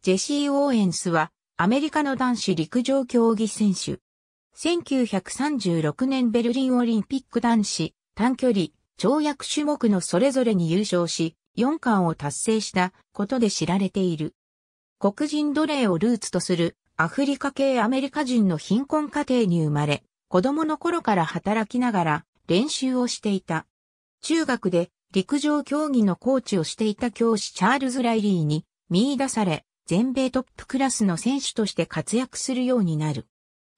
ジェシー・オーエンスは、アメリカの男子陸上競技選手。1936年ベルリンオリンピック男子、短距離、跳躍種目のそれぞれに優勝し、4冠を達成したことで知られている。黒人奴隷をルーツとするアフリカ系アメリカ人の貧困家庭に生まれ、子供の頃から働きながら練習をしていた。中学で陸上競技のコーチをしていた教師チャールズ・ライリーに見出され、全米トップクラスの選手として活躍するようになる。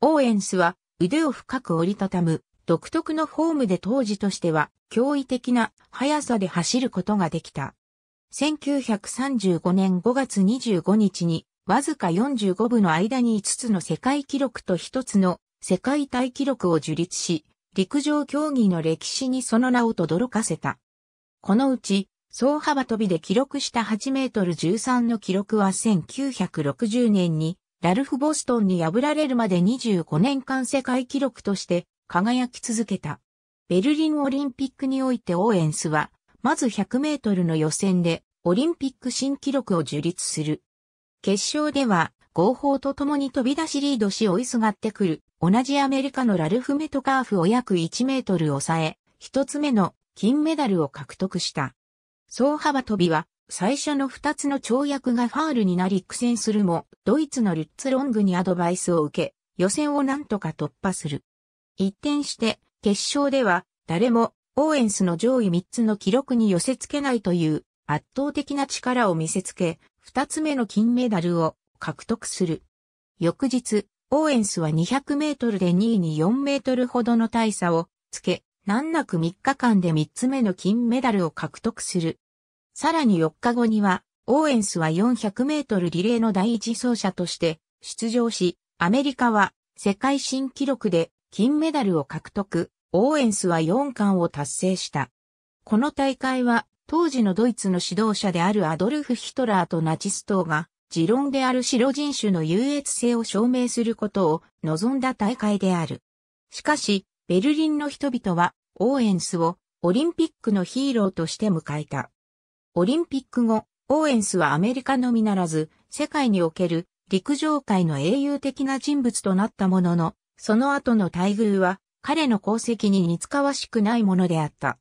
オーエンスは腕を深く折りたたむ独特のフォームで当時としては驚異的な速さで走ることができた。1935年5月25日にわずか45部の間に5つの世界記録と1つの世界大記録を樹立し、陸上競技の歴史にその名を轟かせた。このうち総幅飛びで記録した8メートル13の記録は1960年にラルフ・ボストンに破られるまで25年間世界記録として輝き続けた。ベルリンオリンピックにおいてオーエンスは、まず100メートルの予選でオリンピック新記録を樹立する。決勝では合法と共に飛び出しリードし追いすがってくる、同じアメリカのラルフ・メトカーフを約1メートル抑え、一つ目の金メダルを獲得した。総幅跳びは、最初の2つの跳躍がファールになり苦戦するも、ドイツのルッツロングにアドバイスを受け、予選をなんとか突破する。一転して、決勝では、誰も、オーエンスの上位3つの記録に寄せ付けないという、圧倒的な力を見せつけ、2つ目の金メダルを獲得する。翌日、オーエンスは200メートルで2位に4メートルほどの大差をつけ、難なく3日間で3つ目の金メダルを獲得する。さらに4日後には、オーエンスは400メートルリレーの第一走者として出場し、アメリカは世界新記録で金メダルを獲得、オーエンスは4冠を達成した。この大会は当時のドイツの指導者であるアドルフ・ヒトラーとナチス党が持論である白人種の優越性を証明することを望んだ大会である。しかし、ベルリンの人々は、オーエンスをオリンピックのヒーローとして迎えた。オリンピック後、オーエンスはアメリカのみならず、世界における陸上界の英雄的な人物となったものの、その後の待遇は彼の功績に似つかわしくないものであった。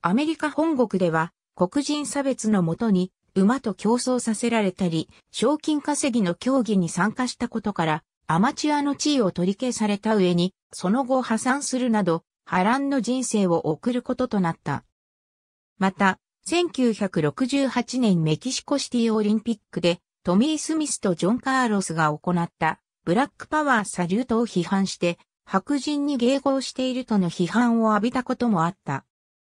アメリカ本国では黒人差別のもとに馬と競争させられたり、賞金稼ぎの競技に参加したことから、アマチュアの地位を取り消された上に、その後破産するなど、波乱の人生を送ることとなった。また、1968年メキシコシティオリンピックで、トミー・スミスとジョン・カーロスが行ったブラックパワーサリュートを批判して、白人に迎合しているとの批判を浴びたこともあった。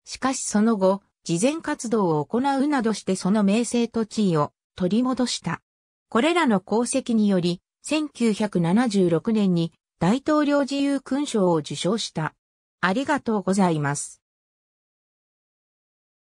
しかしその後、事前活動を行うなどしてその名声と地位を取り戻した。これらの功績により、1976年に大統領自由勲章を受章した。ありがとうございます。